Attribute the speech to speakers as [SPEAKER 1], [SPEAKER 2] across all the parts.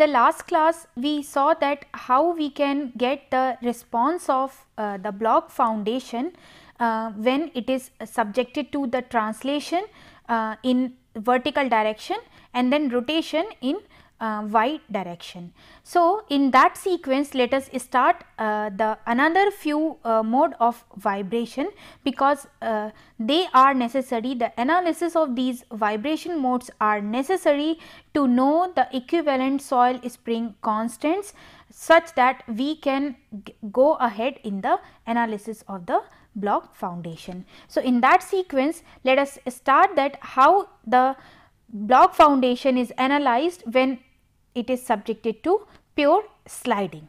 [SPEAKER 1] the last class we saw that how we can get the response of uh, the block foundation uh, when it is subjected to the translation uh, in vertical direction and then rotation in uh, y direction. So, in that sequence let us start uh, the another few uh, mode of vibration because uh, they are necessary the analysis of these vibration modes are necessary to know the equivalent soil spring constants such that we can go ahead in the analysis of the block foundation. So, in that sequence let us start that how the block foundation is analyzed when it is subjected to pure sliding.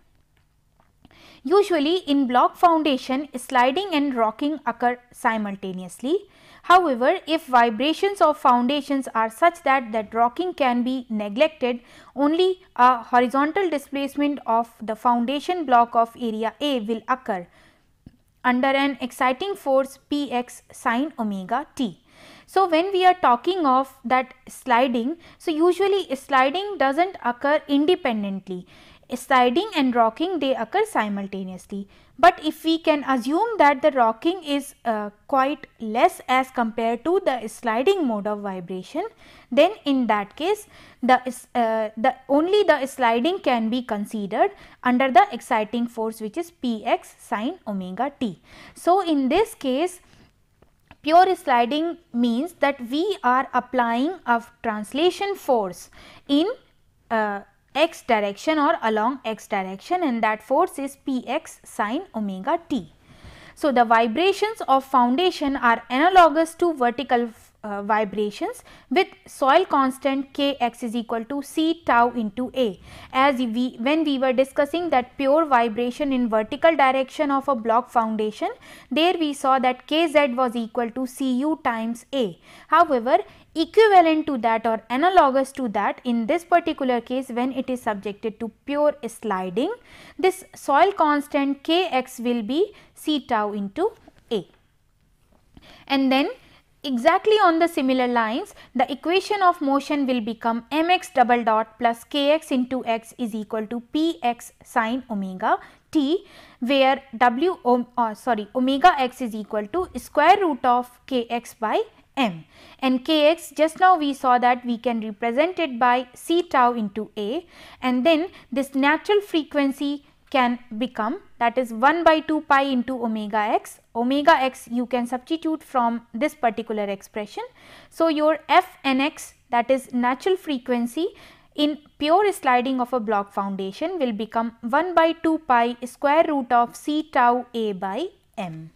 [SPEAKER 1] Usually in block foundation sliding and rocking occur simultaneously. However, if vibrations of foundations are such that that rocking can be neglected, only a horizontal displacement of the foundation block of area A will occur under an exciting force Px sine omega t. So, when we are talking of that sliding, so usually sliding does not occur independently. Sliding and rocking they occur simultaneously. But if we can assume that the rocking is uh, quite less as compared to the sliding mode of vibration, then in that case the, uh, the only the sliding can be considered under the exciting force which is Px sine omega t. So, in this case Pure sliding means that we are applying a translation force in uh, x direction or along x direction and that force is px sine omega t. So, the vibrations of foundation are analogous to vertical uh, vibrations with soil constant kx is equal to c tau into a. As we when we were discussing that pure vibration in vertical direction of a block foundation, there we saw that kz was equal to cu times a. However, equivalent to that or analogous to that in this particular case when it is subjected to pure sliding, this soil constant kx will be c tau into a. And then Exactly on the similar lines, the equation of motion will become mx double dot plus kx into x is equal to px sine omega t where w oh, sorry omega x is equal to square root of kx by m and kx just now we saw that we can represent it by c tau into a and then this natural frequency can become that is 1 by 2 pi into omega x omega x you can substitute from this particular expression. So, your f n x that is natural frequency in pure sliding of a block foundation will become 1 by 2 pi square root of c tau a by m.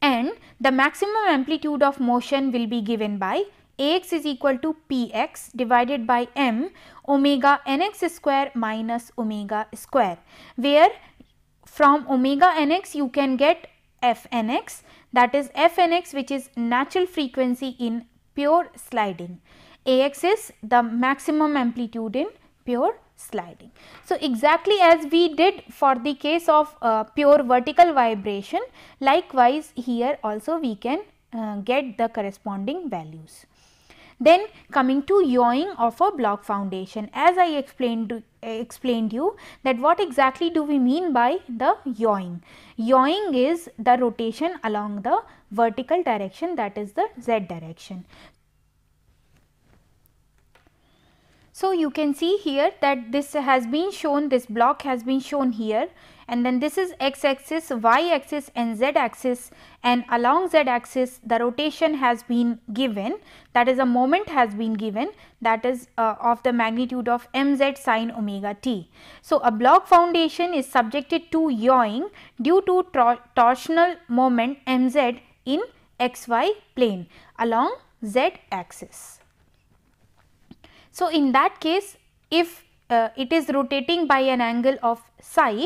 [SPEAKER 1] And the maximum amplitude of motion will be given by Ax is equal to Px divided by m omega nx square minus omega square where from omega nx you can get fnx that is fnx which is natural frequency in pure sliding. Ax is the maximum amplitude in pure sliding. So, exactly as we did for the case of uh, pure vertical vibration likewise here also we can uh, get the corresponding values. Then coming to yawing of a block foundation as I explained uh, explained you that what exactly do we mean by the yawing. Yawing is the rotation along the vertical direction that is the z direction. So, you can see here that this has been shown this block has been shown here and then this is x axis, y axis and z axis and along z axis the rotation has been given that is a moment has been given that is uh, of the magnitude of mz sine omega t. So, a block foundation is subjected to yawing due to torsional moment mz in xy plane along z axis. So, in that case if uh, it is rotating by an angle of psi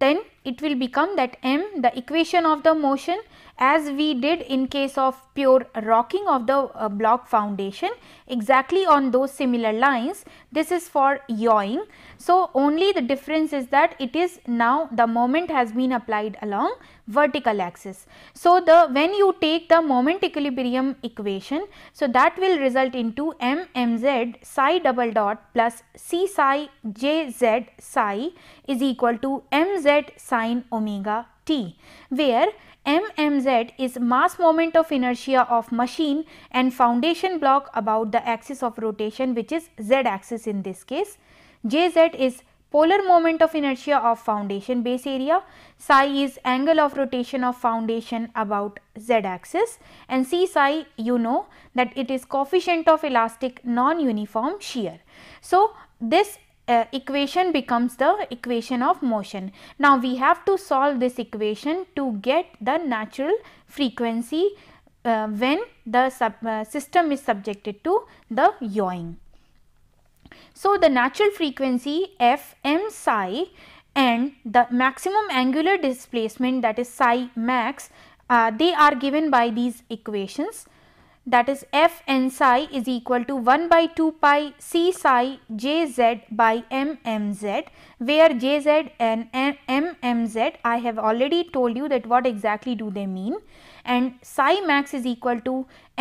[SPEAKER 1] then it will become that m the equation of the motion as we did in case of pure rocking of the uh, block foundation exactly on those similar lines this is for yawing. So, only the difference is that it is now the moment has been applied along vertical axis. So, the when you take the moment equilibrium equation so that will result into m m z psi double dot plus c psi j z psi is equal to m z psi sine omega t where MMZ is mass moment of inertia of machine and foundation block about the axis of rotation which is z axis in this case. JZ is polar moment of inertia of foundation base area, psi is angle of rotation of foundation about z axis and C psi you know that it is coefficient of elastic non-uniform shear. So, this uh, equation becomes the equation of motion. Now we have to solve this equation to get the natural frequency uh, when the sub, uh, system is subjected to the yawing. So the natural frequency f m psi and the maximum angular displacement that is psi max uh, they are given by these equations that is f n psi is equal to 1 by 2 pi c psi j z by m m z where j z and m m z I have already told you that what exactly do they mean and psi max is equal to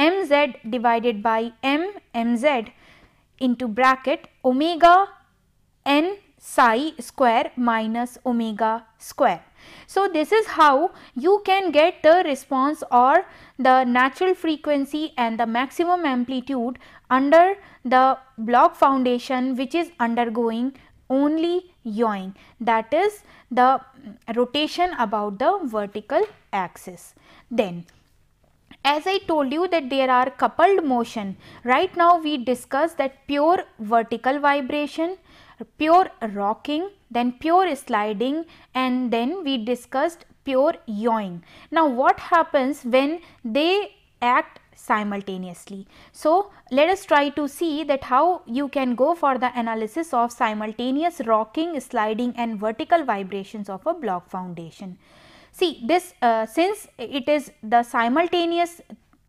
[SPEAKER 1] m z divided by m m z into bracket omega n psi square minus omega square. So, this is how you can get the response or the natural frequency and the maximum amplitude under the block foundation which is undergoing only yawing that is the rotation about the vertical axis. Then as I told you that there are coupled motion right now we discuss that pure vertical vibration pure rocking, then pure sliding and then we discussed pure yawing. Now what happens when they act simultaneously. So, let us try to see that how you can go for the analysis of simultaneous rocking, sliding and vertical vibrations of a block foundation. See this uh, since it is the simultaneous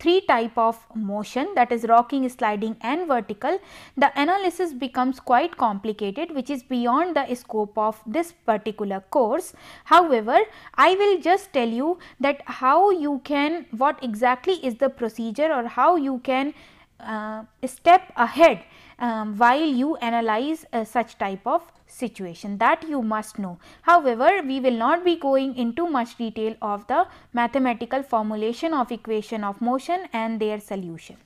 [SPEAKER 1] three type of motion that is rocking, sliding and vertical, the analysis becomes quite complicated which is beyond the scope of this particular course. However, I will just tell you that how you can, what exactly is the procedure or how you can uh, step ahead um, while you analyze uh, such type of situation that you must know. However, we will not be going into much detail of the mathematical formulation of equation of motion and their solution.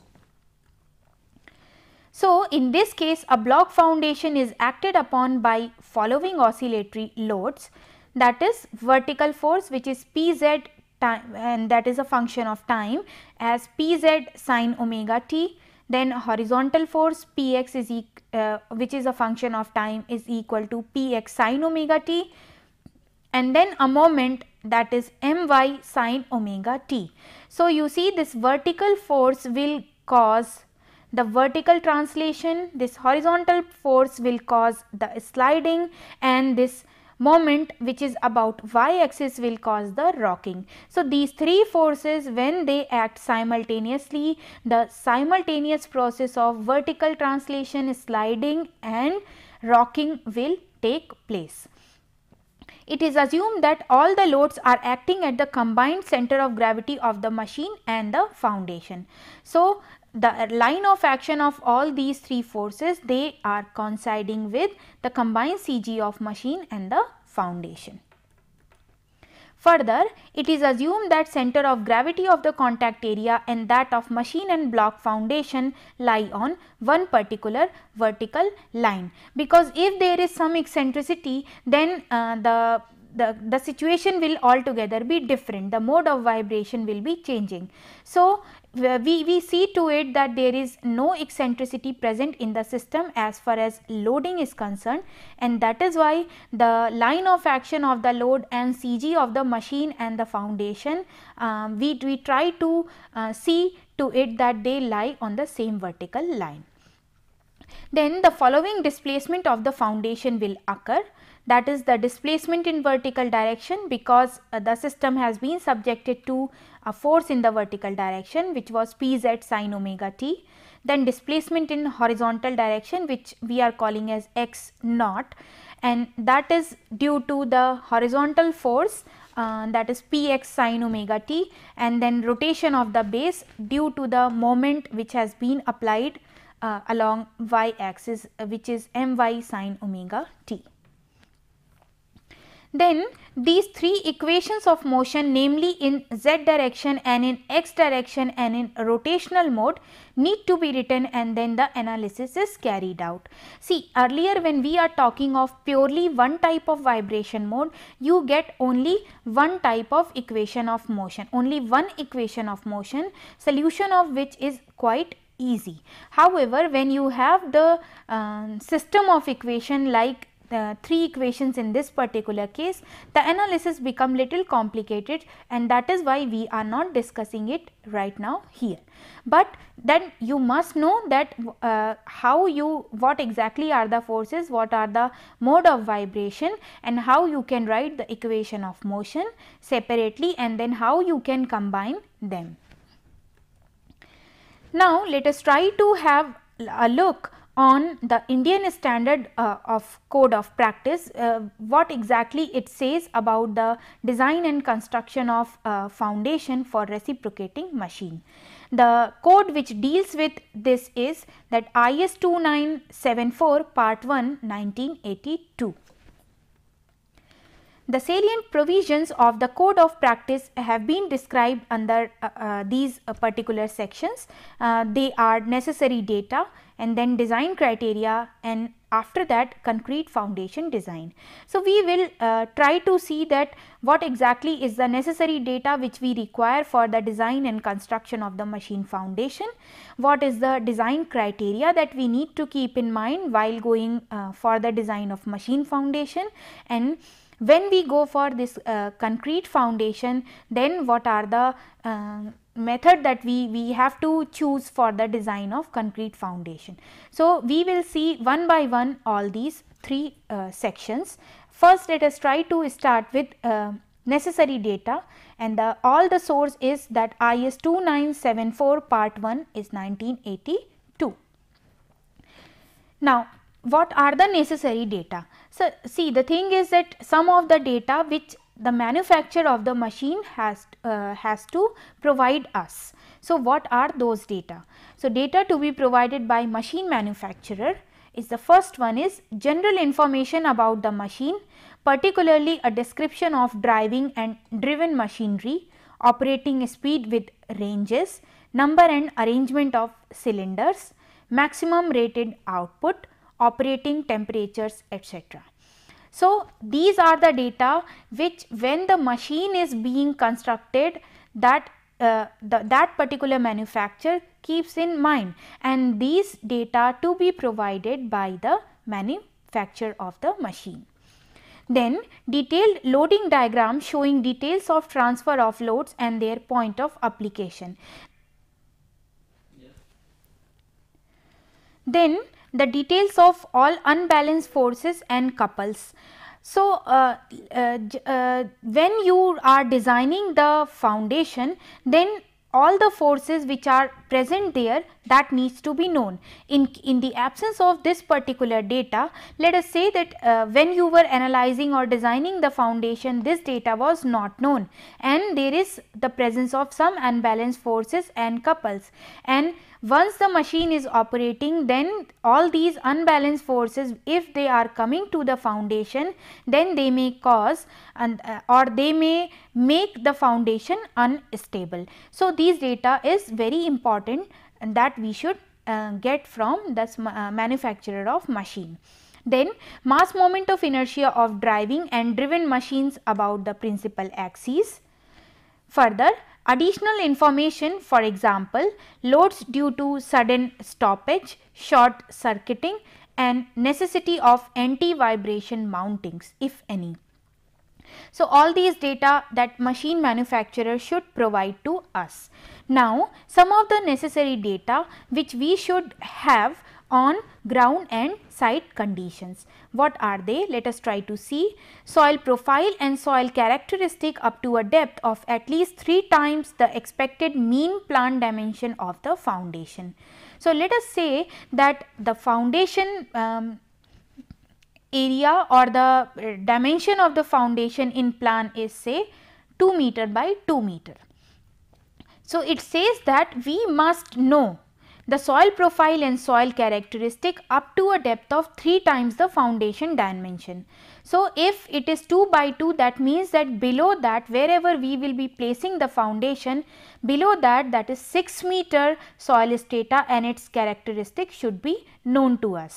[SPEAKER 1] So, in this case a block foundation is acted upon by following oscillatory loads that is vertical force which is pz time and that is a function of time as pz sine omega t then horizontal force Px is e uh, which is a function of time is equal to Px sine omega t and then a moment that is my sine omega t. So, you see this vertical force will cause the vertical translation, this horizontal force will cause the sliding and this moment which is about y axis will cause the rocking. So, these three forces when they act simultaneously the simultaneous process of vertical translation sliding and rocking will take place. It is assumed that all the loads are acting at the combined center of gravity of the machine and the foundation. So, the line of action of all these three forces they are coinciding with the combined CG of machine and the foundation. Further, it is assumed that center of gravity of the contact area and that of machine and block foundation lie on one particular vertical line because if there is some eccentricity then uh, the the, the situation will altogether be different, the mode of vibration will be changing. So, we, we see to it that there is no eccentricity present in the system as far as loading is concerned and that is why the line of action of the load and CG of the machine and the foundation um, we, we try to uh, see to it that they lie on the same vertical line. Then the following displacement of the foundation will occur that is the displacement in vertical direction because uh, the system has been subjected to a force in the vertical direction which was pz sine omega t. Then displacement in horizontal direction which we are calling as x naught and that is due to the horizontal force uh, that is px sine omega t and then rotation of the base due to the moment which has been applied uh, along y axis uh, which is my sine omega t. Then these three equations of motion namely in z direction and in x direction and in rotational mode need to be written and then the analysis is carried out. See earlier when we are talking of purely one type of vibration mode you get only one type of equation of motion only one equation of motion solution of which is quite easy. However, when you have the uh, system of equation like the three equations in this particular case, the analysis become little complicated and that is why we are not discussing it right now here. But then you must know that uh, how you what exactly are the forces, what are the mode of vibration and how you can write the equation of motion separately and then how you can combine them. Now, let us try to have a look on the Indian standard uh, of code of practice uh, what exactly it says about the design and construction of foundation for reciprocating machine. The code which deals with this is that IS 2974 part 1 1982. The salient provisions of the code of practice have been described under uh, uh, these uh, particular sections. Uh, they are necessary data and then design criteria and after that concrete foundation design. So, we will uh, try to see that what exactly is the necessary data which we require for the design and construction of the machine foundation, what is the design criteria that we need to keep in mind while going uh, for the design of machine foundation and when we go for this uh, concrete foundation then what are the uh, method that we, we have to choose for the design of concrete foundation. So, we will see one by one all these three uh, sections. First let us try to start with uh, necessary data and the all the source is that IS 2974 part 1 is 1982. Now, what are the necessary data? So, see the thing is that some of the data which the manufacturer of the machine has, uh, has to provide us. So, what are those data? So, data to be provided by machine manufacturer is the first one is general information about the machine, particularly a description of driving and driven machinery, operating speed with ranges, number and arrangement of cylinders, maximum rated output, operating temperatures etc. So, these are the data which when the machine is being constructed that uh, the, that particular manufacturer keeps in mind and these data to be provided by the manufacturer of the machine. Then detailed loading diagram showing details of transfer of loads and their point of application. Yeah. Then the details of all unbalanced forces and couples. So, uh, uh, uh, when you are designing the foundation then all the forces which are present there that needs to be known. In, in the absence of this particular data, let us say that uh, when you were analyzing or designing the foundation this data was not known and there is the presence of some unbalanced forces and couples and once the machine is operating then all these unbalanced forces if they are coming to the foundation then they may cause and uh, or they may make the foundation unstable. So, these data is very important and that we should uh, get from the uh, manufacturer of machine. Then mass moment of inertia of driving and driven machines about the principal axis. Further Additional information for example loads due to sudden stoppage, short circuiting and necessity of anti-vibration mountings if any. So, all these data that machine manufacturer should provide to us. Now, some of the necessary data which we should have on ground and site conditions. What are they? Let us try to see. Soil profile and soil characteristic up to a depth of at least 3 times the expected mean plant dimension of the foundation. So, let us say that the foundation um, area or the uh, dimension of the foundation in plan is say 2 meter by 2 meter. So, it says that we must know the soil profile and soil characteristic up to a depth of 3 times the foundation dimension. So, if it is 2 by 2 that means that below that wherever we will be placing the foundation below that that is 6 meter soil strata and its characteristic should be known to us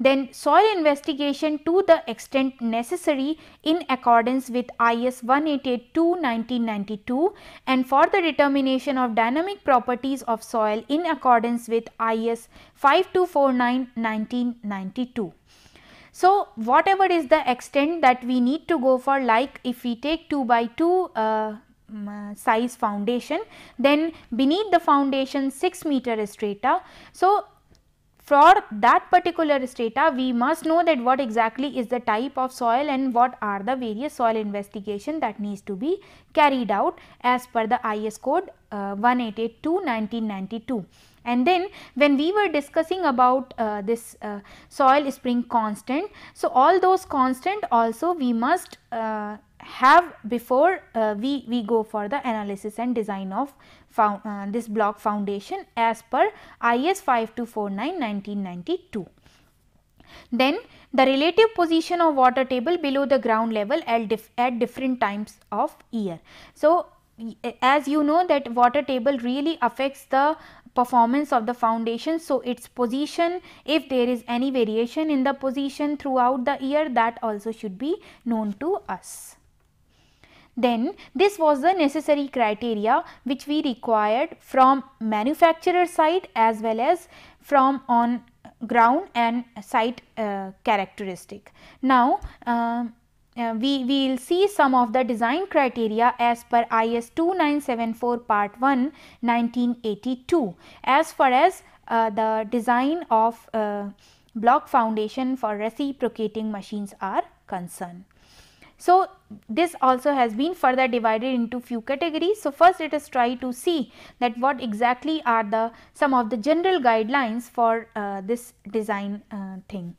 [SPEAKER 1] then soil investigation to the extent necessary in accordance with IS 188 1992 and for the determination of dynamic properties of soil in accordance with IS 5249-1992. So, whatever is the extent that we need to go for like if we take 2 by 2 uh, mm, uh size foundation then beneath the foundation 6 meter strata. So, for that particular strata, we must know that what exactly is the type of soil and what are the various soil investigation that needs to be carried out as per the IS code uh, 1882-1992. And then when we were discussing about uh, this uh, soil spring constant, so all those constant also we must uh, have before uh, we, we go for the analysis and design of found, uh, this block foundation as per IS 5249 1992. Then the relative position of water table below the ground level at, dif at different times of year. So, as you know that water table really affects the performance of the foundation. So, its position if there is any variation in the position throughout the year that also should be known to us. Then this was the necessary criteria which we required from manufacturer side as well as from on ground and site uh, characteristic. Now, um, uh, we will see some of the design criteria as per IS 2974 part 1 1982 as far as uh, the design of uh, block foundation for reciprocating machines are concerned. So, this also has been further divided into few categories. So, first let us try to see that what exactly are the some of the general guidelines for uh, this design uh, thing.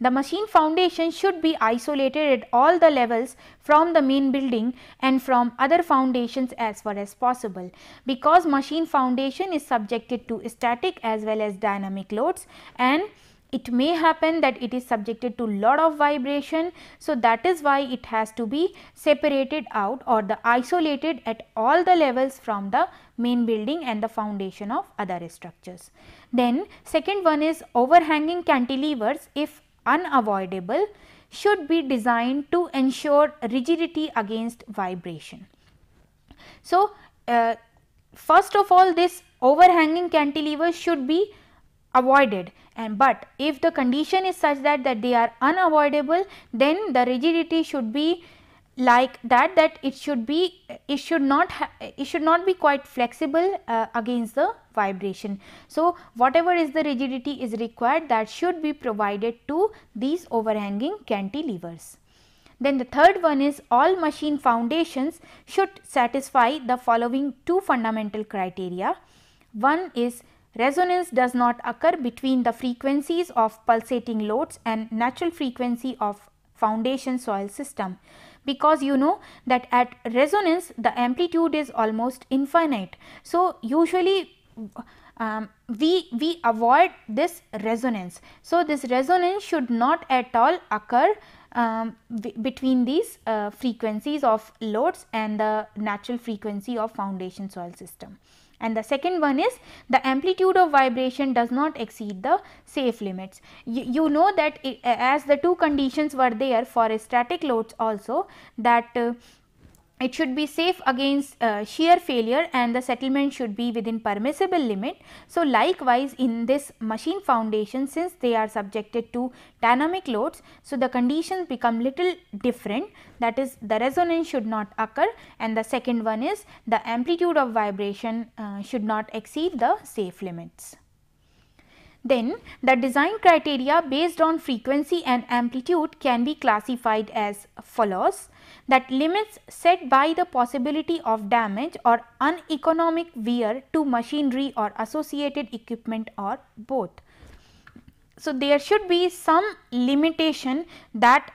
[SPEAKER 1] The machine foundation should be isolated at all the levels from the main building and from other foundations as far as possible. Because machine foundation is subjected to static as well as dynamic loads and it may happen that it is subjected to lot of vibration so that is why it has to be separated out or the isolated at all the levels from the main building and the foundation of other structures. Then second one is overhanging cantilevers if unavoidable should be designed to ensure rigidity against vibration. So, uh, first of all this overhanging cantilever should be avoided and but if the condition is such that that they are unavoidable then the rigidity should be like that that it should be it should not it should not be quite flexible uh, against the vibration. So, whatever is the rigidity is required that should be provided to these overhanging cantilevers. Then the third one is all machine foundations should satisfy the following two fundamental criteria. One is Resonance does not occur between the frequencies of pulsating loads and natural frequency of foundation soil system because you know that at resonance the amplitude is almost infinite. So, usually um, we, we avoid this resonance. So, this resonance should not at all occur um, between these uh, frequencies of loads and the natural frequency of foundation soil system and the second one is the amplitude of vibration does not exceed the safe limits. You, you know that it, as the two conditions were there for static loads also that uh, it should be safe against uh, shear failure and the settlement should be within permissible limit. So, likewise in this machine foundation since they are subjected to dynamic loads, so the conditions become little different that is the resonance should not occur and the second one is the amplitude of vibration uh, should not exceed the safe limits. Then the design criteria based on frequency and amplitude can be classified as follows that limits set by the possibility of damage or uneconomic wear to machinery or associated equipment or both. So, there should be some limitation that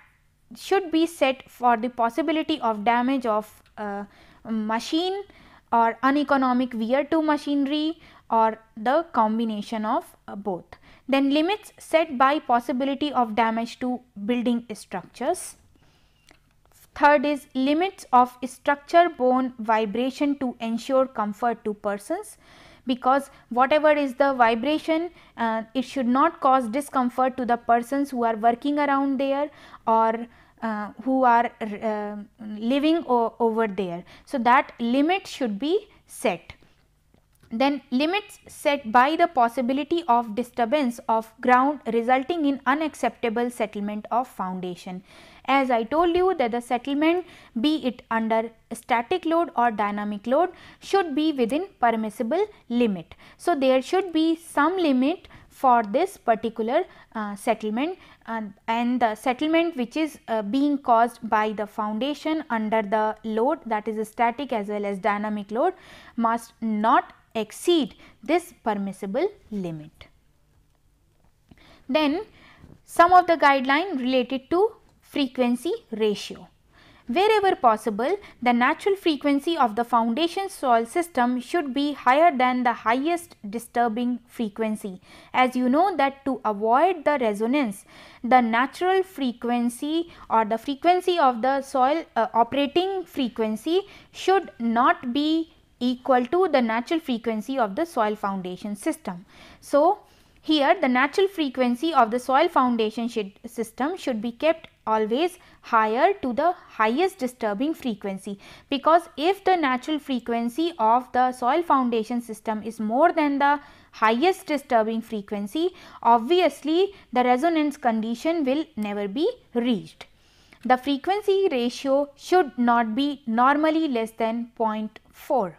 [SPEAKER 1] should be set for the possibility of damage of uh, machine or uneconomic wear to machinery or the combination of uh, both. Then limits set by possibility of damage to building structures Third is limits of structure bone vibration to ensure comfort to persons because whatever is the vibration uh, it should not cause discomfort to the persons who are working around there or uh, who are uh, living over there. So, that limit should be set. Then limits set by the possibility of disturbance of ground resulting in unacceptable settlement of foundation. As I told you that the settlement be it under static load or dynamic load should be within permissible limit. So, there should be some limit for this particular uh, settlement and the settlement which is uh, being caused by the foundation under the load that is static as well as dynamic load must not exceed this permissible limit. Then some of the guideline related to frequency ratio. Wherever possible, the natural frequency of the foundation soil system should be higher than the highest disturbing frequency. As you know that to avoid the resonance, the natural frequency or the frequency of the soil uh, operating frequency should not be equal to the natural frequency of the soil foundation system. So, here the natural frequency of the soil foundation system should be kept always higher to the highest disturbing frequency because if the natural frequency of the soil foundation system is more than the highest disturbing frequency obviously the resonance condition will never be reached. The frequency ratio should not be normally less than 0.4.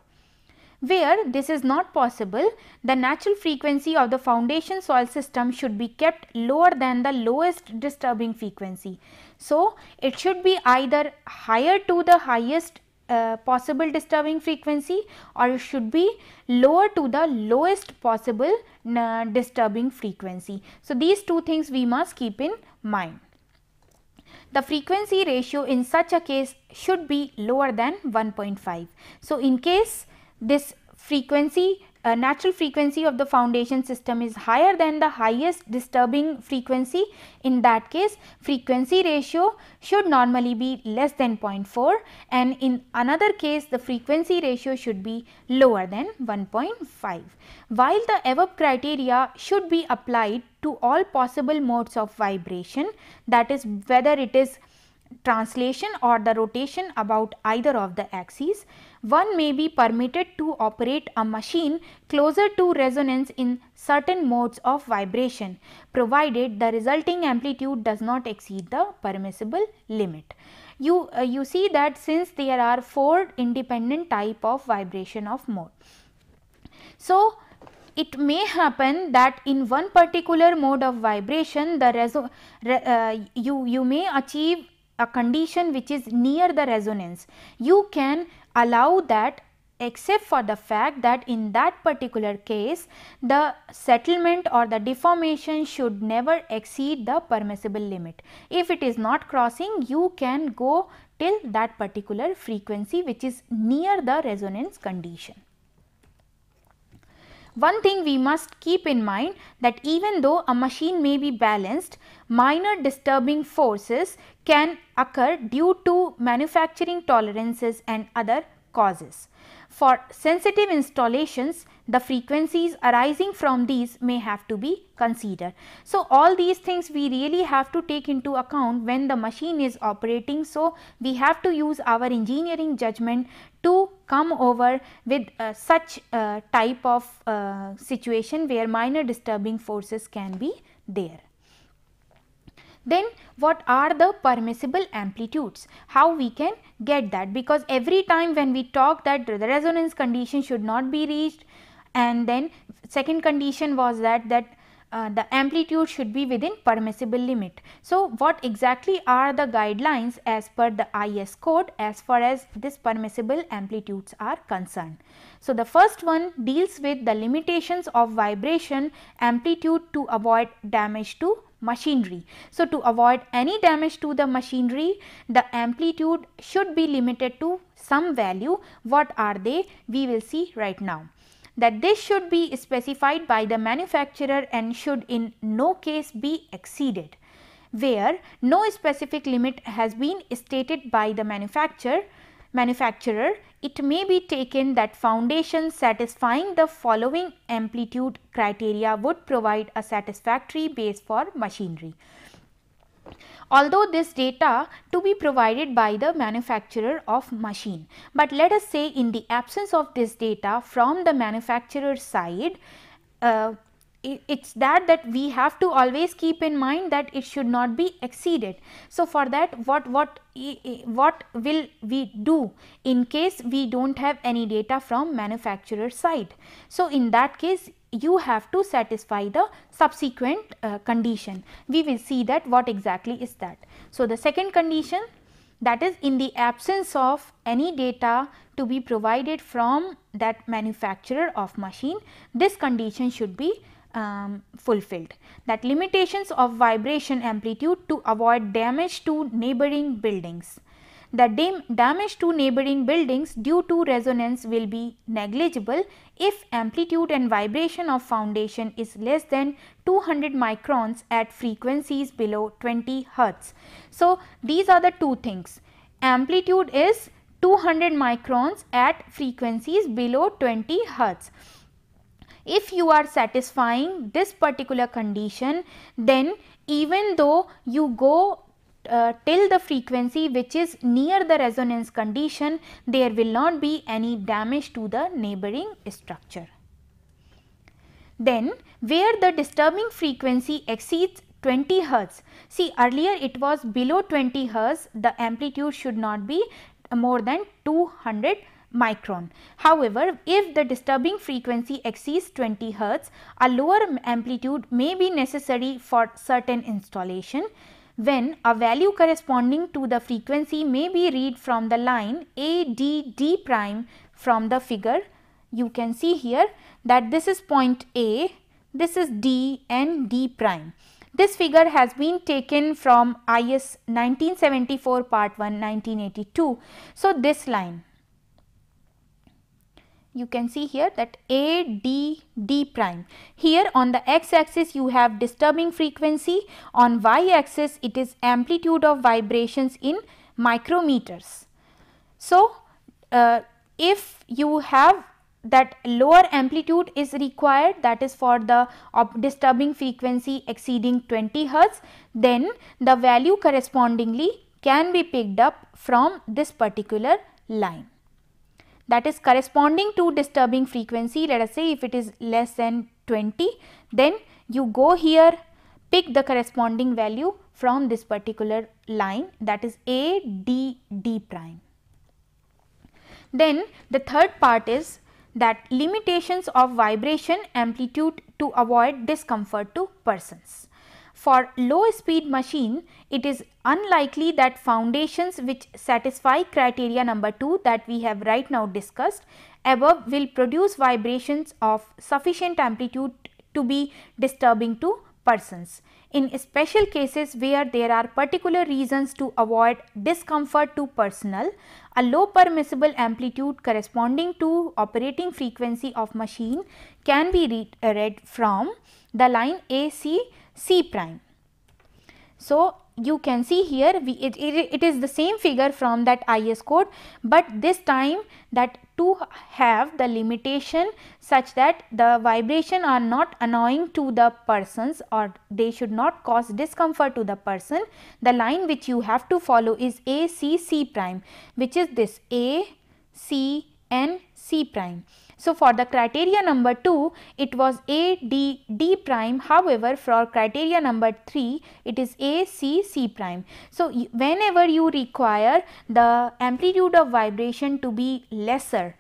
[SPEAKER 1] Where this is not possible, the natural frequency of the foundation soil system should be kept lower than the lowest disturbing frequency. So, it should be either higher to the highest uh, possible disturbing frequency or it should be lower to the lowest possible uh, disturbing frequency. So, these two things we must keep in mind. The frequency ratio in such a case should be lower than 1.5. So, in case this frequency uh, natural frequency of the foundation system is higher than the highest disturbing frequency in that case frequency ratio should normally be less than 0.4 and in another case the frequency ratio should be lower than 1.5. While the above criteria should be applied to all possible modes of vibration that is whether it is translation or the rotation about either of the axes one may be permitted to operate a machine closer to resonance in certain modes of vibration provided the resulting amplitude does not exceed the permissible limit. You, uh, you see that since there are four independent type of vibration of mode. So, it may happen that in one particular mode of vibration the reso re, uh, you, you may achieve a condition which is near the resonance. You can allow that except for the fact that in that particular case the settlement or the deformation should never exceed the permissible limit. If it is not crossing you can go till that particular frequency which is near the resonance condition. One thing we must keep in mind that even though a machine may be balanced, minor disturbing forces can occur due to manufacturing tolerances and other causes. For sensitive installations, the frequencies arising from these may have to be considered. So, all these things we really have to take into account when the machine is operating. So, we have to use our engineering judgment to come over with uh, such uh, type of uh, situation where minor disturbing forces can be there. Then what are the permissible amplitudes? How we can get that because every time when we talk that the resonance condition should not be reached and then second condition was that that uh, the amplitude should be within permissible limit. So, what exactly are the guidelines as per the IS code as far as this permissible amplitudes are concerned. So, the first one deals with the limitations of vibration amplitude to avoid damage to machinery. So, to avoid any damage to the machinery, the amplitude should be limited to some value. What are they? We will see right now that this should be specified by the manufacturer and should in no case be exceeded where no specific limit has been stated by the manufacturer manufacturer, it may be taken that foundations satisfying the following amplitude criteria would provide a satisfactory base for machinery. Although this data to be provided by the manufacturer of machine, but let us say in the absence of this data from the manufacturer side, uh, it's that that we have to always keep in mind that it should not be exceeded. So, for that what what what will we do in case we do not have any data from manufacturer side. So, in that case you have to satisfy the subsequent uh, condition. We will see that what exactly is that. So, the second condition that is in the absence of any data to be provided from that manufacturer of machine, this condition should be um, fulfilled. That limitations of vibration amplitude to avoid damage to neighboring buildings. The dam damage to neighboring buildings due to resonance will be negligible if amplitude and vibration of foundation is less than 200 microns at frequencies below 20 Hz. So, these are the two things. Amplitude is 200 microns at frequencies below 20 Hz. If you are satisfying this particular condition, then even though you go uh, till the frequency which is near the resonance condition, there will not be any damage to the neighboring structure. Then where the disturbing frequency exceeds 20 hertz. See earlier it was below 20 hertz the amplitude should not be more than 200 micron. However, if the disturbing frequency exceeds 20 Hz, a lower amplitude may be necessary for certain installation when a value corresponding to the frequency may be read from the line ADD prime from the figure. You can see here that this is point A, this is D and D prime. This figure has been taken from IS 1974 part 1 1982. So, this line you can see here that ADD prime. Here on the x axis you have disturbing frequency, on y axis it is amplitude of vibrations in micrometers. So, uh, if you have that lower amplitude is required that is for the disturbing frequency exceeding 20 hertz then the value correspondingly can be picked up from this particular line that is corresponding to disturbing frequency let us say if it is less than 20 then you go here pick the corresponding value from this particular line that is A D D prime. Then the third part is that limitations of vibration amplitude to avoid discomfort to persons. For low speed machine, it is unlikely that foundations which satisfy criteria number 2 that we have right now discussed above will produce vibrations of sufficient amplitude to be disturbing to persons in special cases where there are particular reasons to avoid discomfort to personnel, a low permissible amplitude corresponding to operating frequency of machine can be read, read from the line AC C prime. So, you can see here we, it, it, it is the same figure from that IS code but this time that two have the limitation such that the vibration are not annoying to the persons or they should not cause discomfort to the person. The line which you have to follow is A C C prime which is this A C N C prime. So for the criteria number 2 it was A D D prime however for criteria number 3 it is A C C prime. So whenever you require the amplitude of vibration to be lesser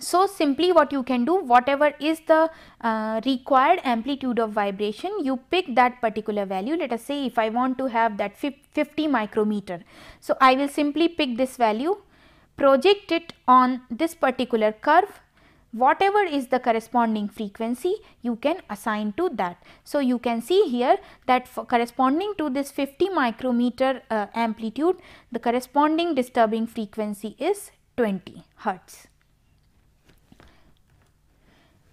[SPEAKER 1] so simply what you can do whatever is the uh, required amplitude of vibration you pick that particular value let us say if I want to have that 50 micrometer. So I will simply pick this value project it on this particular curve whatever is the corresponding frequency you can assign to that. So, you can see here that corresponding to this 50 micrometer uh, amplitude the corresponding disturbing frequency is 20 hertz.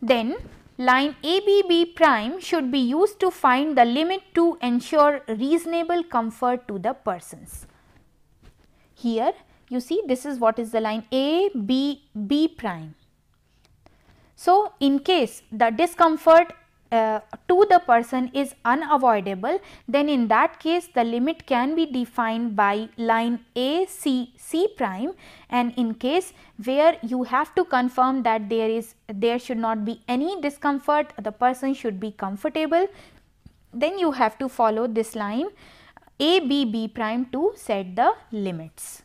[SPEAKER 1] Then line ABB prime should be used to find the limit to ensure reasonable comfort to the persons. Here you see this is what is the line A B B prime so, in case the discomfort uh, to the person is unavoidable then in that case the limit can be defined by line A C C prime and in case where you have to confirm that there is there should not be any discomfort the person should be comfortable then you have to follow this line A B B prime to set the limits.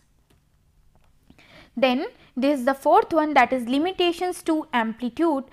[SPEAKER 1] Then this is the fourth one that is limitations to amplitude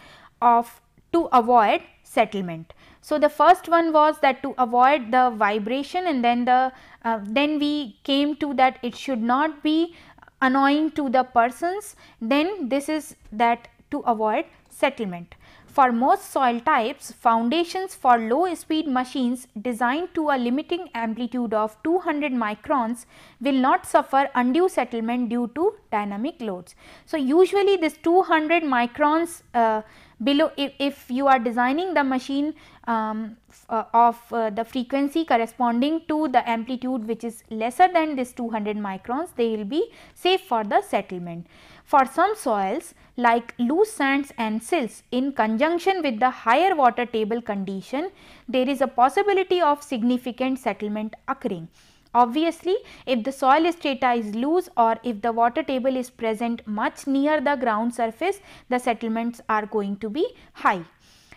[SPEAKER 1] of to avoid settlement. So, the first one was that to avoid the vibration and then the uh, then we came to that it should not be annoying to the persons then this is that to avoid settlement. For most soil types, foundations for low-speed machines designed to a limiting amplitude of 200 microns will not suffer undue settlement due to dynamic loads. So, usually this 200 microns uh, below if, if, you are designing the machine um, uh, of uh, the frequency corresponding to the amplitude which is lesser than this 200 microns, they will be safe for the settlement. For some soils like loose sands and silts in conjunction with the higher water table condition, there is a possibility of significant settlement occurring. Obviously, if the soil strata is loose or if the water table is present much near the ground surface, the settlements are going to be high.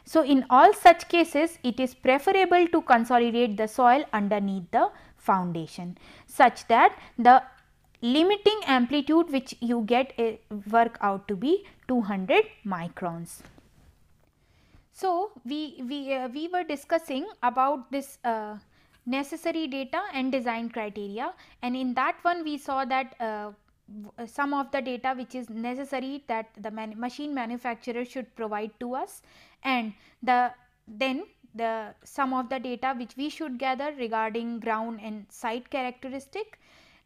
[SPEAKER 1] So, in all such cases, it is preferable to consolidate the soil underneath the foundation such that the limiting amplitude which you get work out to be 200 microns. So, we, we, uh, we were discussing about this uh, necessary data and design criteria and in that one we saw that uh, uh some of the data which is necessary that the man machine manufacturer should provide to us and the then the some of the data which we should gather regarding ground and site characteristic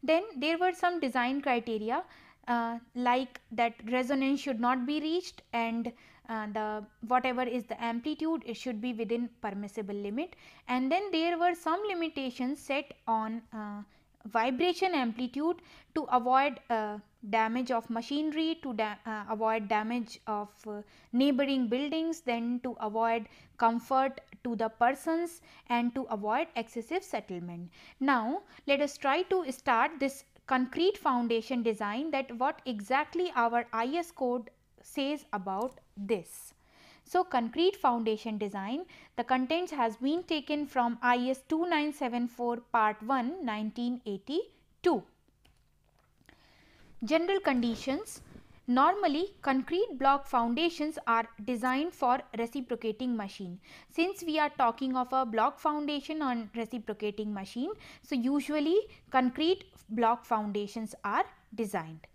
[SPEAKER 1] then there were some design criteria uh, like that resonance should not be reached and uh, the whatever is the amplitude it should be within permissible limit and then there were some limitations set on uh, vibration amplitude to avoid uh, damage of machinery, to da uh, avoid damage of uh, neighboring buildings, then to avoid comfort to the persons and to avoid excessive settlement. Now, let us try to start this concrete foundation design that what exactly our IS code says about this. So, concrete foundation design, the contents has been taken from IS 2974 part 1 1982. General conditions, Normally, concrete block foundations are designed for reciprocating machine. Since we are talking of a block foundation on reciprocating machine, so usually concrete block foundations are designed.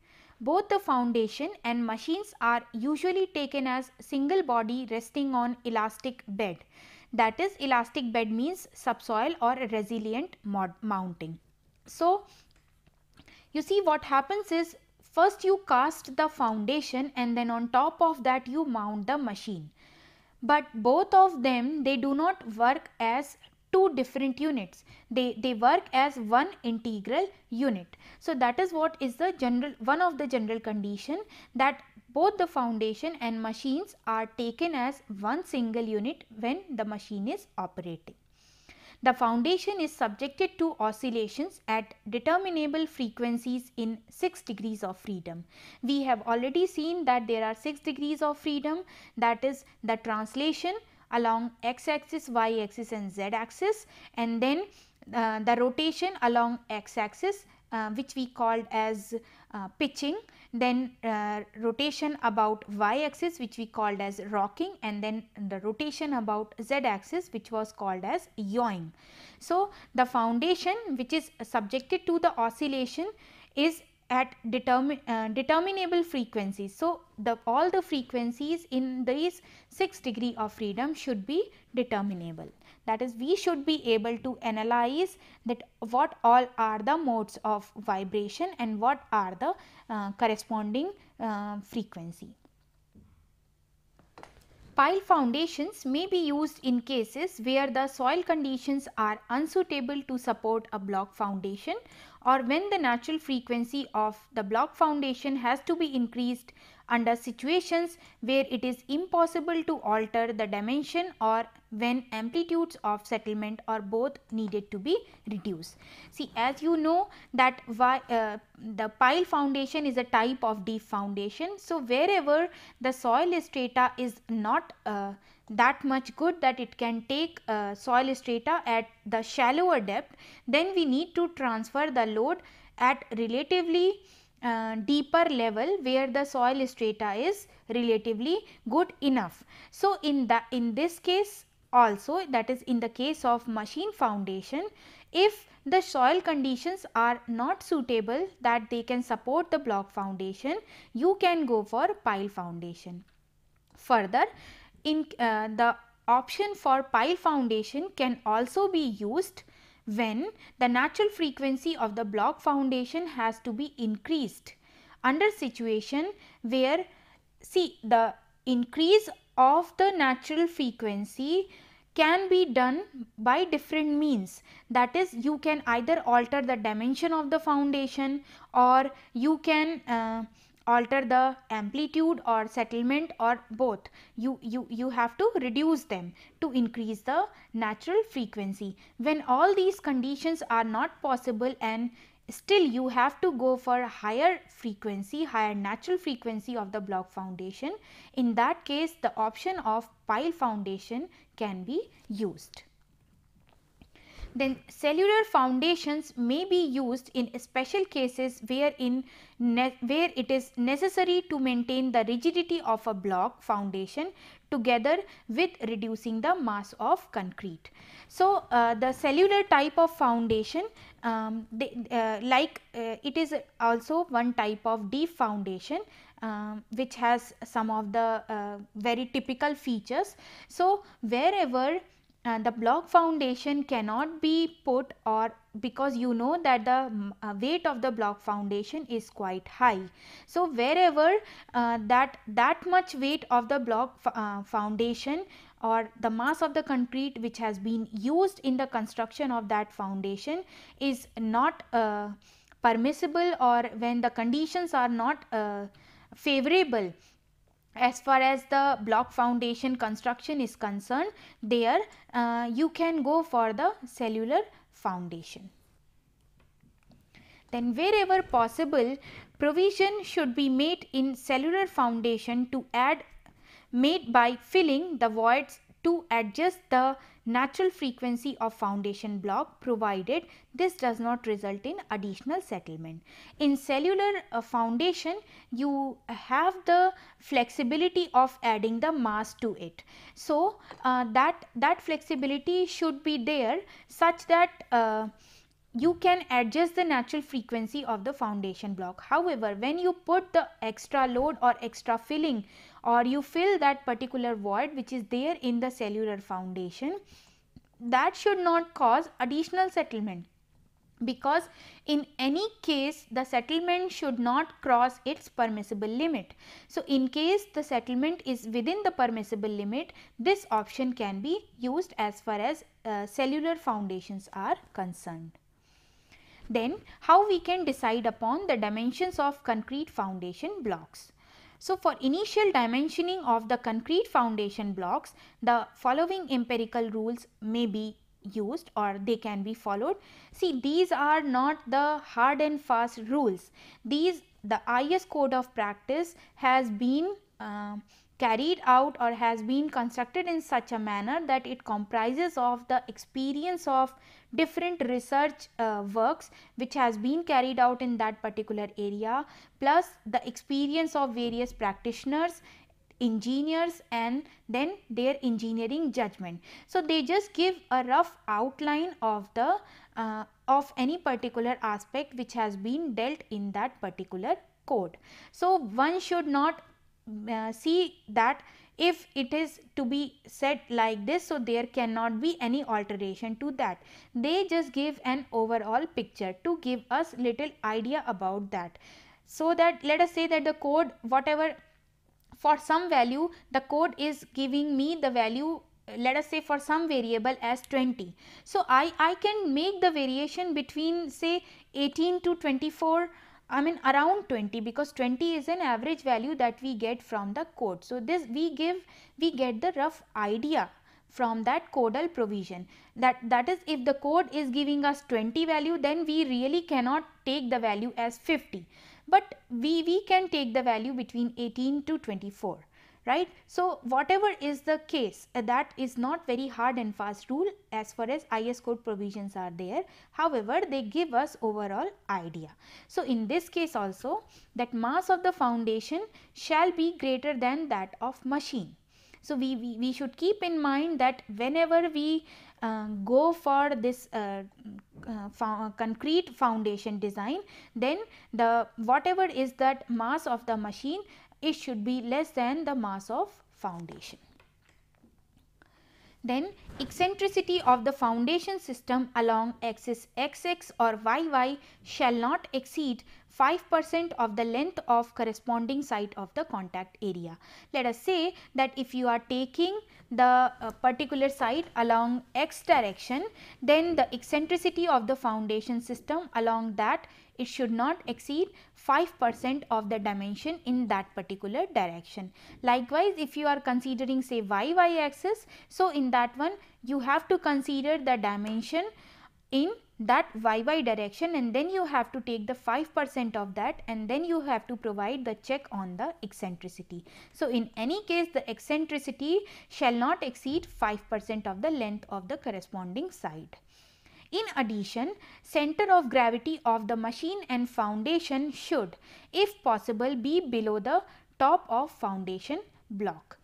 [SPEAKER 1] Both the foundation and machines are usually taken as single body resting on elastic bed. That is elastic bed means subsoil or resilient mounting. So you see what happens is first you cast the foundation and then on top of that you mount the machine. But both of them they do not work as two different units. They, they work as one integral unit. So that is what is the general one of the general condition that both the foundation and machines are taken as one single unit when the machine is operating. The foundation is subjected to oscillations at determinable frequencies in 6 degrees of freedom. We have already seen that there are 6 degrees of freedom that is the translation along x axis, y axis and z axis and then uh, the rotation along x axis uh, which we called as uh, pitching then uh, rotation about y axis which we called as rocking and then the rotation about z axis which was called as yawing. So, the foundation which is subjected to the oscillation is at determin, uh, determinable frequencies. So, the all the frequencies in these 6 degree of freedom should be determinable. That is we should be able to analyze that what all are the modes of vibration and what are the uh, corresponding uh, frequency. Pile foundations may be used in cases where the soil conditions are unsuitable to support a block foundation or when the natural frequency of the block foundation has to be increased under situations where it is impossible to alter the dimension or when amplitudes of settlement are both needed to be reduced. See as you know that why, uh, the pile foundation is a type of deep foundation. So, wherever the soil strata is not uh, that much good that it can take uh, soil strata at the shallower depth then we need to transfer the load at relatively uh, deeper level where the soil strata is relatively good enough. So, in the in this case also that is in the case of machine foundation if the soil conditions are not suitable that they can support the block foundation you can go for pile foundation. Further in uh, the option for pile foundation can also be used when the natural frequency of the block foundation has to be increased under situation where see the increase of the natural frequency can be done by different means that is you can either alter the dimension of the foundation or you can uh, alter the amplitude or settlement or both. You, you, you have to reduce them to increase the natural frequency. When all these conditions are not possible and still you have to go for higher frequency, higher natural frequency of the block foundation, in that case the option of pile foundation can be used. Then cellular foundations may be used in special cases where, in where it is necessary to maintain the rigidity of a block foundation together with reducing the mass of concrete. So, uh, the cellular type of foundation um, uh, like uh, it is also one type of deep foundation um, which has some of the uh, very typical features. So, wherever and the block foundation cannot be put or because you know that the mm, uh, weight of the block foundation is quite high. So wherever uh, that that much weight of the block uh, foundation or the mass of the concrete which has been used in the construction of that foundation is not uh, permissible or when the conditions are not uh, favorable as far as the block foundation construction is concerned there uh, you can go for the cellular foundation. Then wherever possible provision should be made in cellular foundation to add made by filling the voids to adjust the natural frequency of foundation block provided this does not result in additional settlement. In cellular uh, foundation you have the flexibility of adding the mass to it. So uh, that, that flexibility should be there such that uh, you can adjust the natural frequency of the foundation block. However, when you put the extra load or extra filling or you fill that particular void which is there in the cellular foundation that should not cause additional settlement because in any case the settlement should not cross its permissible limit. So, in case the settlement is within the permissible limit this option can be used as far as uh, cellular foundations are concerned. Then how we can decide upon the dimensions of concrete foundation blocks. So, for initial dimensioning of the concrete foundation blocks, the following empirical rules may be used or they can be followed. See, these are not the hard and fast rules. These, the IS code of practice has been uh, carried out or has been constructed in such a manner that it comprises of the experience of different research uh, works which has been carried out in that particular area plus the experience of various practitioners engineers and then their engineering judgment. So, they just give a rough outline of the uh, of any particular aspect which has been dealt in that particular code. So, one should not uh, see that if it is to be set like this so there cannot be any alteration to that they just give an overall picture to give us little idea about that so that let us say that the code whatever for some value the code is giving me the value let us say for some variable as 20. So, I, I can make the variation between say 18 to 24 I mean around 20 because 20 is an average value that we get from the code. So, this we give we get the rough idea from that codal provision that that is if the code is giving us 20 value then we really cannot take the value as 50 but we we can take the value between 18 to 24 right. So, whatever is the case uh, that is not very hard and fast rule as far as IS code provisions are there. However, they give us overall idea. So, in this case also that mass of the foundation shall be greater than that of machine. So, we, we, we should keep in mind that whenever we uh, go for this uh, uh, fo uh, concrete foundation design, then the whatever is that mass of the machine it should be less than the mass of foundation. Then eccentricity of the foundation system along axis xx or yy shall not exceed 5% of the length of corresponding side of the contact area. Let us say that if you are taking the uh, particular side along x direction, then the eccentricity of the foundation system along that it should not exceed 5% of the dimension in that particular direction. Likewise, if you are considering say y y axis, so in that one you have to consider the dimension in that yy direction and then you have to take the 5 percent of that and then you have to provide the check on the eccentricity. So, in any case the eccentricity shall not exceed 5 percent of the length of the corresponding side. In addition, center of gravity of the machine and foundation should, if possible, be below the top of foundation block.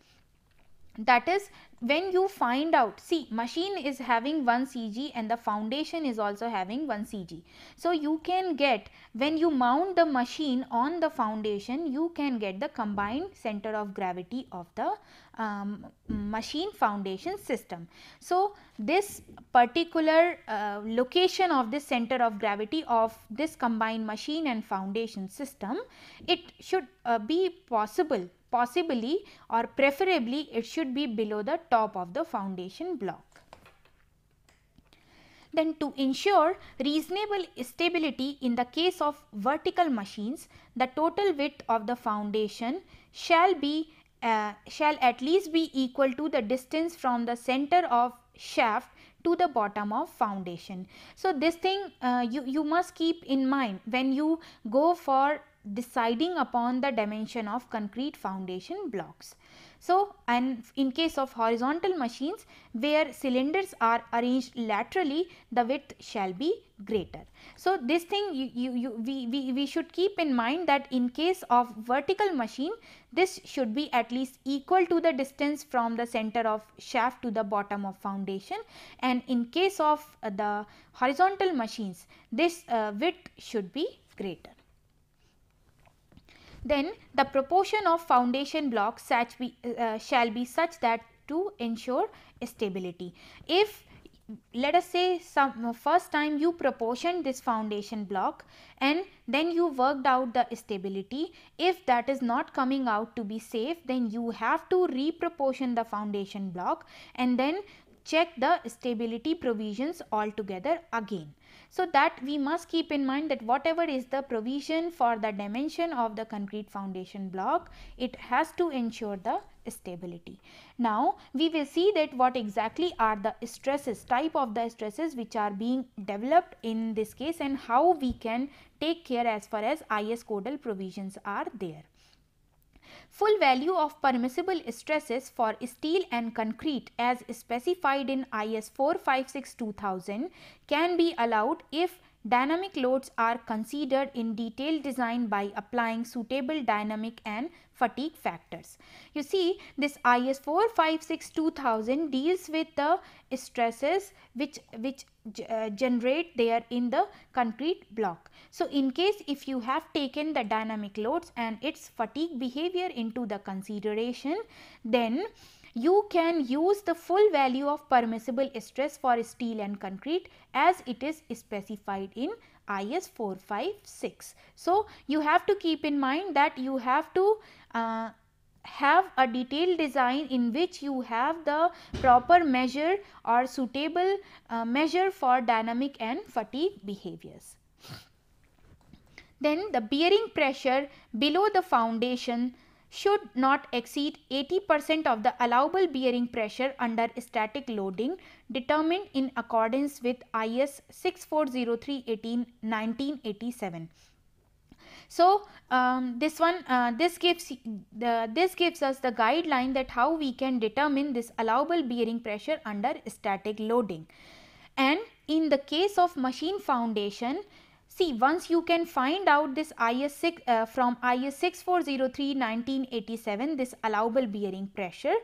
[SPEAKER 1] That is, when you find out see machine is having 1 cg and the foundation is also having 1 cg so you can get when you mount the machine on the foundation you can get the combined center of gravity of the um, machine foundation system so this particular uh, location of the center of gravity of this combined machine and foundation system it should uh, be possible possibly or preferably it should be below the top of the foundation block. Then to ensure reasonable stability in the case of vertical machines, the total width of the foundation shall be uh, shall at least be equal to the distance from the center of shaft to the bottom of foundation. So, this thing uh, you, you must keep in mind when you go for deciding upon the dimension of concrete foundation blocks. So, and in case of horizontal machines where cylinders are arranged laterally the width shall be greater. So, this thing you, you, you, we, we, we should keep in mind that in case of vertical machine this should be at least equal to the distance from the center of shaft to the bottom of foundation and in case of the horizontal machines this uh, width should be greater. Then the proportion of foundation blocks uh, shall be such that to ensure stability. If let us say some uh, first time you proportion this foundation block and then you worked out the stability if that is not coming out to be safe then you have to reproportion the foundation block and then check the stability provisions altogether again. So that we must keep in mind that whatever is the provision for the dimension of the concrete foundation block, it has to ensure the stability. Now we will see that what exactly are the stresses, type of the stresses which are being developed in this case and how we can take care as far as IS codal provisions are there. Full value of permissible stresses for steel and concrete as specified in IS 456-2000 can be allowed if Dynamic loads are considered in detailed design by applying suitable dynamic and fatigue factors. You see this IS 456-2000 deals with the stresses which, which uh, generate there in the concrete block. So in case if you have taken the dynamic loads and its fatigue behavior into the consideration then you can use the full value of permissible stress for steel and concrete as it is specified in IS 456. So, you have to keep in mind that you have to uh, have a detailed design in which you have the proper measure or suitable uh, measure for dynamic and fatigue behaviors. Then the bearing pressure below the foundation should not exceed 80% of the allowable bearing pressure under static loading determined in accordance with IS 6403-1987. So um, this one, uh, this gives the, this gives us the guideline that how we can determine this allowable bearing pressure under static loading. And in the case of machine foundation, See, once you can find out this IS6 uh, from IS6403-1987, this allowable bearing pressure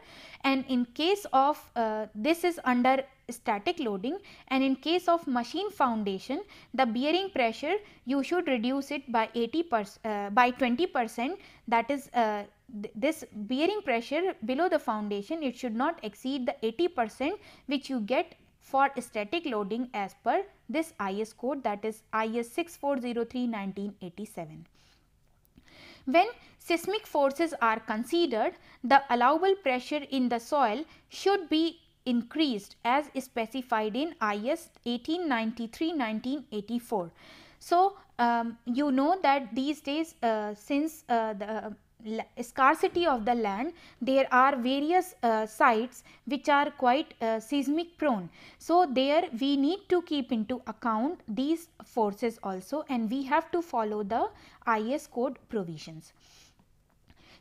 [SPEAKER 1] and in case of uh, this is under static loading and in case of machine foundation, the bearing pressure you should reduce it by 80 percent uh, by 20 percent that is uh, th this bearing pressure below the foundation it should not exceed the 80 percent which you get for static loading as per this IS code that is IS 6403 1987. When seismic forces are considered, the allowable pressure in the soil should be increased as specified in IS 1893-1984. So, um, you know that these days uh, since uh, the scarcity of the land there are various uh, sites which are quite uh, seismic prone. So, there we need to keep into account these forces also and we have to follow the IS code provisions.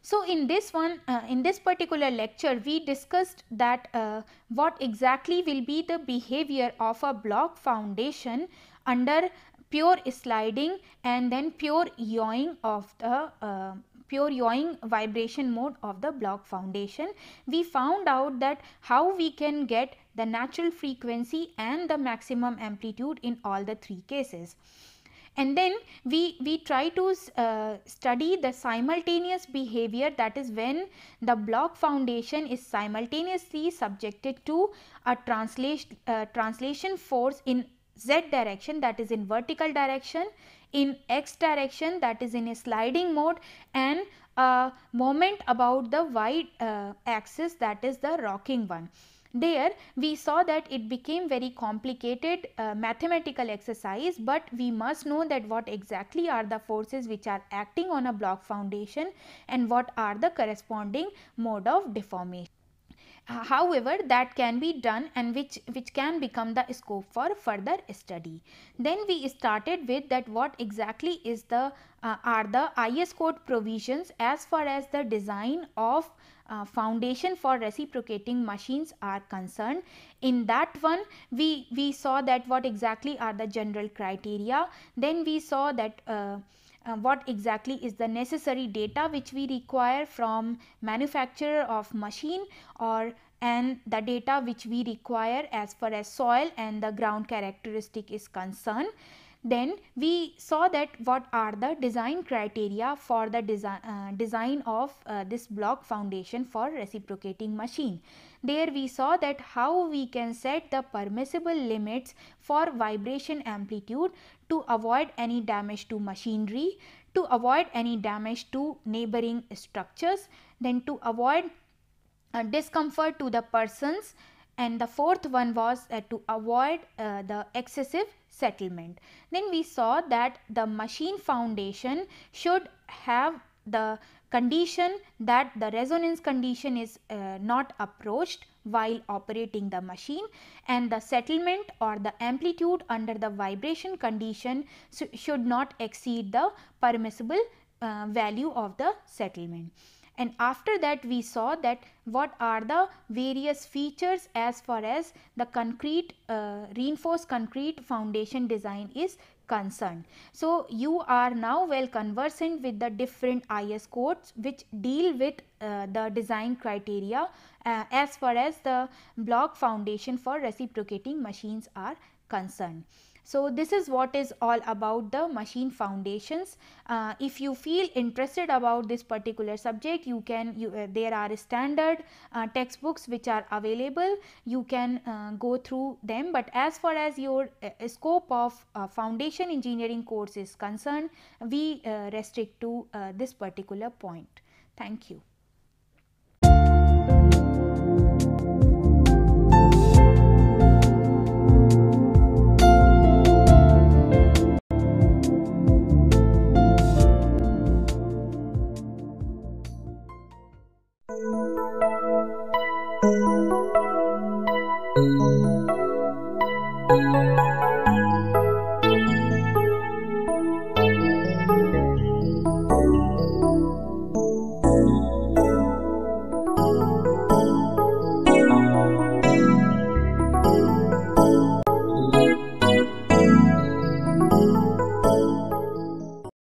[SPEAKER 1] So, in this one uh, in this particular lecture we discussed that uh, what exactly will be the behavior of a block foundation under pure sliding and then pure yawing of the uh, pure yawing vibration mode of the block foundation. We found out that how we can get the natural frequency and the maximum amplitude in all the three cases and then we we try to uh, study the simultaneous behavior that is when the block foundation is simultaneously subjected to a translation uh, translation force in z direction that is in vertical direction in x direction that is in a sliding mode and a moment about the y uh, axis that is the rocking one. There we saw that it became very complicated uh, mathematical exercise but we must know that what exactly are the forces which are acting on a block foundation and what are the corresponding mode of deformation however that can be done and which which can become the scope for further study then we started with that what exactly is the uh, are the is code provisions as far as the design of uh, foundation for reciprocating machines are concerned in that one we we saw that what exactly are the general criteria then we saw that uh, uh, what exactly is the necessary data which we require from manufacturer of machine or and the data which we require as far as soil and the ground characteristic is concerned. Then we saw that what are the design criteria for the design, uh, design of uh, this block foundation for reciprocating machine. There we saw that how we can set the permissible limits for vibration amplitude to avoid any damage to machinery, to avoid any damage to neighboring structures, then to avoid uh, discomfort to the persons and the fourth one was uh, to avoid uh, the excessive settlement. Then we saw that the machine foundation should have the condition that the resonance condition is uh, not approached while operating the machine and the settlement or the amplitude under the vibration condition should not exceed the permissible uh, value of the settlement and after that we saw that what are the various features as far as the concrete uh, reinforced concrete foundation design is concerned. So you are now well conversant with the different IS codes which deal with uh, the design criteria uh, as far as the block foundation for reciprocating machines are concerned. So, this is what is all about the machine foundations. Uh, if you feel interested about this particular subject, you can, you, uh, there are standard uh, textbooks which are available. You can uh, go through them, but as far as your uh, scope of uh, foundation engineering course is concerned, we restrict to this particular point. Thank you. Thank you.